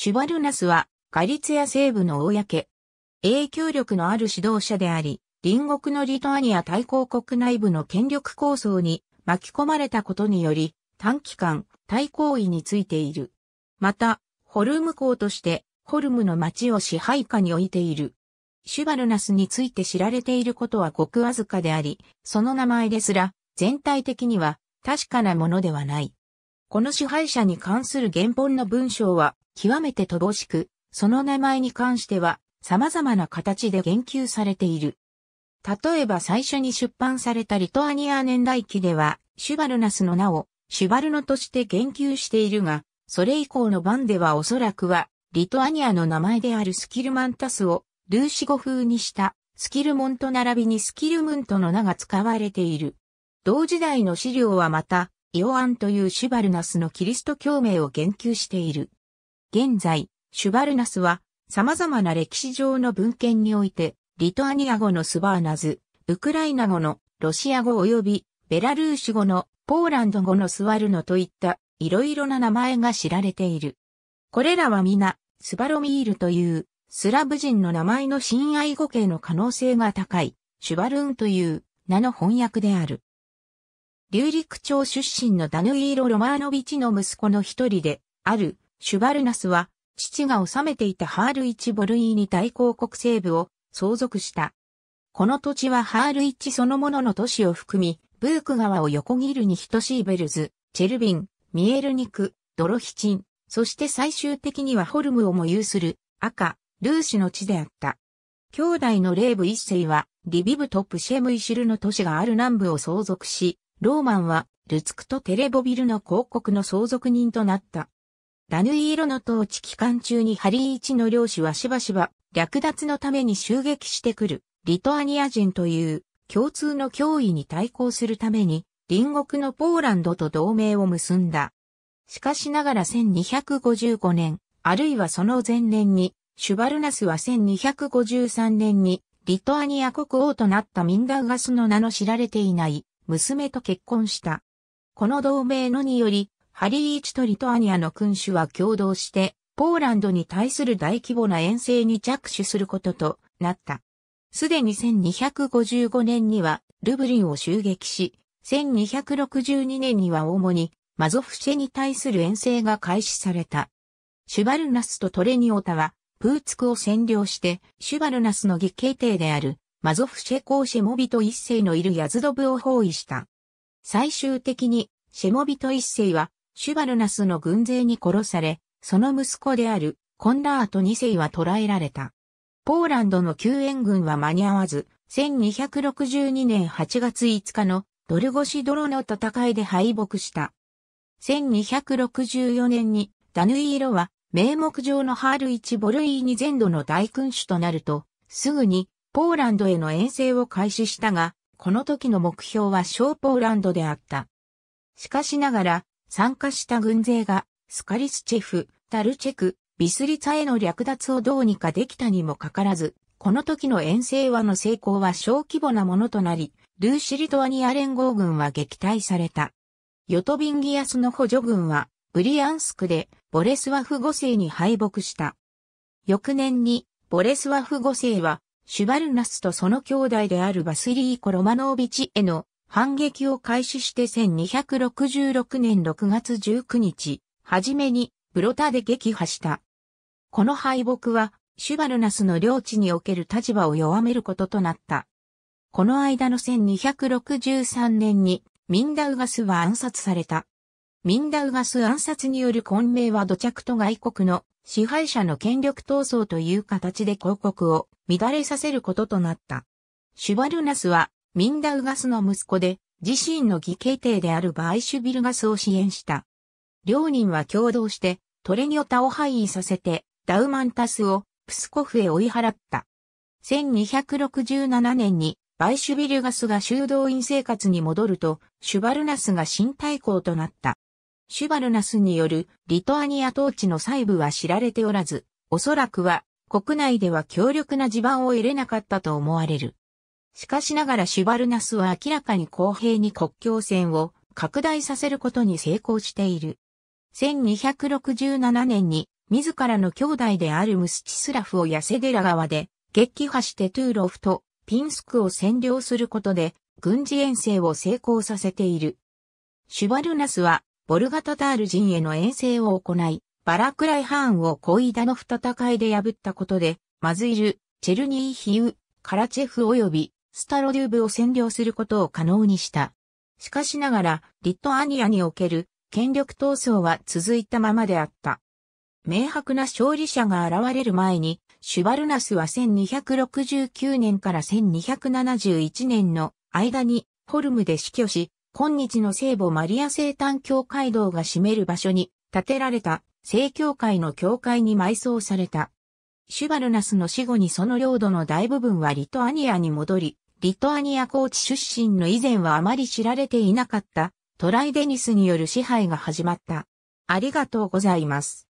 シュバルナスはガリツヤ西部の公、影響力のある指導者であり、隣国のリトアニア大公国内部の権力構想に巻き込まれたことにより、短期間、対抗位についている。また、ホルム公として、ホルムの町を支配下に置いている。シュバルナスについて知られていることはごくわずかであり、その名前ですら、全体的には確かなものではない。この支配者に関する原本の文章は、極めて乏しく、その名前に関しては様々な形で言及されている。例えば最初に出版されたリトアニア年代記では、シュバルナスの名をシュバルノとして言及しているが、それ以降の版ではおそらくは、リトアニアの名前であるスキルマンタスをルーシ語風にしたスキルモンと並びにスキルムントの名が使われている。同時代の資料はまた、イオアンというシュバルナスのキリスト教名を言及している。現在、シュバルナスは様々な歴史上の文献において、リトアニア語のスバーナズ、ウクライナ語のロシア語及びベラルーシ語のポーランド語のスワルノといったいろいろな名前が知られている。これらは皆、スバロミールというスラブ人の名前の親愛語形の可能性が高い、シュバルーンという名の翻訳である。リューリク町出身のダヌイーロ・ロマーノビチの息子の一人で、あるシュバルナスは、父が治めていたハールイチ・ボルイーニ大公国西部を相続した。この土地はハールイチそのものの都市を含み、ブーク川を横切るに等しいベルズ、チェルビン、ミエルニク、ドロヒチン、そして最終的にはホルムをも有する赤、ルーシの地であった。兄弟のレーブ一世は、リビブとプシェムイシルの都市がある南部を相続し、ローマンは、ルツクとテレボビルの広告の相続人となった。ダヌイ色の統治期間中にハリー一の領主はしばしば略奪のために襲撃してくるリトアニア人という共通の脅威に対抗するために隣国のポーランドと同盟を結んだ。しかしながら1255年、あるいはその前年に、シュバルナスは1253年にリトアニア国王となったミンダウガスの名の知られていない娘と結婚した。この同盟のにより、ハリーイチとリトアニアの君主は共同して、ポーランドに対する大規模な遠征に着手することとなった。すでに1255年にはルブリンを襲撃し、1262年には主にマゾフシェに対する遠征が開始された。シュバルナスとトレニオタは、プーツクを占領して、シュバルナスの義兄弟である、マゾフシェ公シェモビト一世のいるヤズドブを包囲した。最終的に、シェモビト一世は、シュバルナスの軍勢に殺され、その息子であるコンラート2世は捕らえられた。ポーランドの救援軍は間に合わず、1262年8月5日のドルゴシドロの戦いで敗北した。1264年にダヌイーロは名目上のハール1ボルイーニ全土の大君主となると、すぐにポーランドへの遠征を開始したが、この時の目標は小ポーランドであった。しかしながら、参加した軍勢が、スカリスチェフ、タルチェク、ビスリツァへの略奪をどうにかできたにもかからず、この時の遠征和の成功は小規模なものとなり、ルーシリトアニア連合軍は撃退された。ヨトビンギアスの補助軍は、ブリアンスクでボレスワフ5世に敗北した。翌年に、ボレスワフ5世は、シュバルナスとその兄弟であるバスリーコ・ロマノービチへの反撃を開始して1266年6月19日、はじめに、ブロタで撃破した。この敗北は、シュバルナスの領地における立場を弱めることとなった。この間の1263年に、ミンダウガスは暗殺された。ミンダウガス暗殺による混迷は土着と外国の支配者の権力闘争という形で広告を乱れさせることとなった。シュバルナスはミンダウガスの息子で、自身の義兄弟であるバイシュビルガスを支援した。両人は共同して、トレニョタを廃位させて、ダウマンタスをプスコフへ追い払った。1267年にバイシュビルガスが修道院生活に戻ると、シュバルナスが新大公となった。シュバルナスによるリトアニア統治の細部は知られておらず、おそらくは国内では強力な地盤を得れなかったと思われる。しかしながらシュバルナスは明らかに公平に国境線を拡大させることに成功している。1267年に自らの兄弟であるムスチスラフをヤセデラ川で撃破してトゥーロフとピンスクを占領することで軍事遠征を成功させている。シュバルナスはボルガタタール人への遠征を行い、バラクライハーンをコイダフ戦いで破ったことで、マズイル、チェルニーヒウ、カラチェフ及びスタロデューブを占領することを可能にした。しかしながら、リットアニアにおける権力闘争は続いたままであった。明白な勝利者が現れる前に、シュバルナスは1269年から1271年の間にホルムで死去し、今日の聖母マリア生誕教会堂が占める場所に建てられた聖教会の教会に埋葬された。シュバルナスの死後にその領土の大部分はリトアニアに戻り、リトアニア高地出身の以前はあまり知られていなかったトライデニスによる支配が始まった。ありがとうございます。